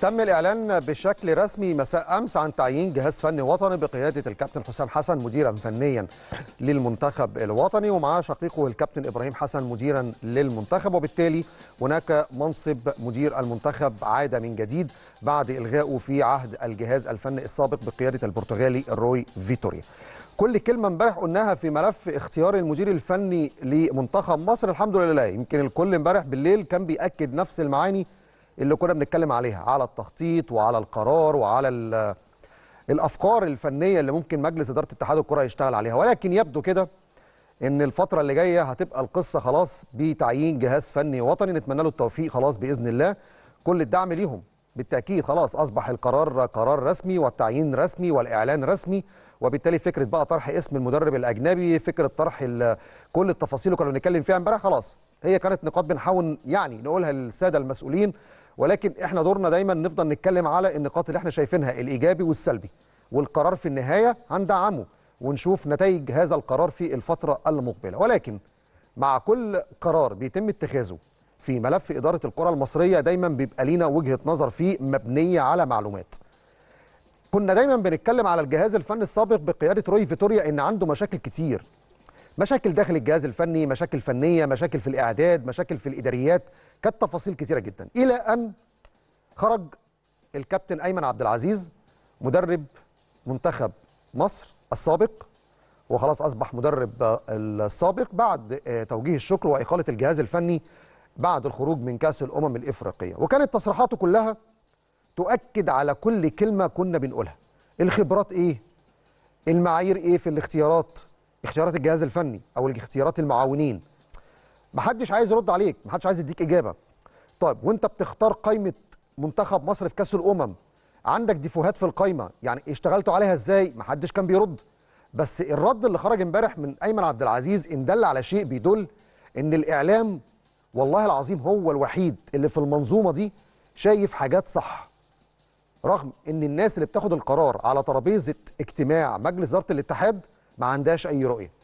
تم الإعلان بشكل رسمي مساء أمس عن تعيين جهاز فني وطني بقيادة الكابتن حسام حسن مديرا فنيا للمنتخب الوطني ومعاه شقيقه الكابتن إبراهيم حسن مديرا للمنتخب وبالتالي هناك منصب مدير المنتخب عاد من جديد بعد إلغائه في عهد الجهاز الفني السابق بقيادة البرتغالي روي فيتوريا كل كلمة امبارح قلناها في ملف اختيار المدير الفني لمنتخب مصر الحمد لله يمكن الكل امبارح بالليل كان بيأكد نفس المعاني اللي كنا بنتكلم عليها على التخطيط وعلى القرار وعلى الافكار الفنيه اللي ممكن مجلس اداره اتحاد الكره يشتغل عليها ولكن يبدو كده ان الفتره اللي جايه هتبقى القصه خلاص بتعيين جهاز فني وطني نتمنى له التوفيق خلاص باذن الله كل الدعم ليهم بالتاكيد خلاص اصبح القرار قرار رسمي والتعيين رسمي والاعلان رسمي وبالتالي فكره بقى طرح اسم المدرب الاجنبي فكره طرح كل التفاصيل اللي كنا بنتكلم فيها امبارح خلاص هي كانت نقاط بنحاول يعني نقولها للساده المسؤولين ولكن احنا دورنا دايما نفضل نتكلم على النقاط اللي احنا شايفينها الايجابي والسلبي والقرار في النهايه هندعمه ونشوف نتائج هذا القرار في الفتره المقبله ولكن مع كل قرار بيتم اتخاذه في ملف اداره الكره المصريه دايما بيبقى لينا وجهه نظر فيه مبنيه على معلومات كنا دايما بنتكلم على الجهاز الفني السابق بقياده روي فيتوريا ان عنده مشاكل كتير مشاكل داخل الجهاز الفني مشاكل فنيه مشاكل في الاعداد مشاكل في الاداريات كانت تفاصيل كثيره جدا الى ان خرج الكابتن ايمن عبد العزيز مدرب منتخب مصر السابق وخلاص اصبح مدرب السابق بعد آه، توجيه الشكر واقاله الجهاز الفني بعد الخروج من كاس الامم الافريقيه وكانت تصريحاته كلها تؤكد على كل كلمه كنا بنقولها الخبرات ايه المعايير ايه في الاختيارات اختيارات الجهاز الفني او اختيارات المعاونين محدش عايز يرد عليك محدش عايز يديك اجابه طيب وانت بتختار قائمه منتخب مصر في كاس الامم عندك ديفوهات في القايمه يعني اشتغلتوا عليها ازاي محدش كان بيرد بس الرد اللي خرج امبارح من ايمن عبد العزيز ان دل على شيء بيدل ان الاعلام والله العظيم هو الوحيد اللي في المنظومه دي شايف حاجات صح رغم ان الناس اللي بتاخد القرار على ترابيزه اجتماع مجلس اداره الاتحاد ما عندهاش اي رؤيه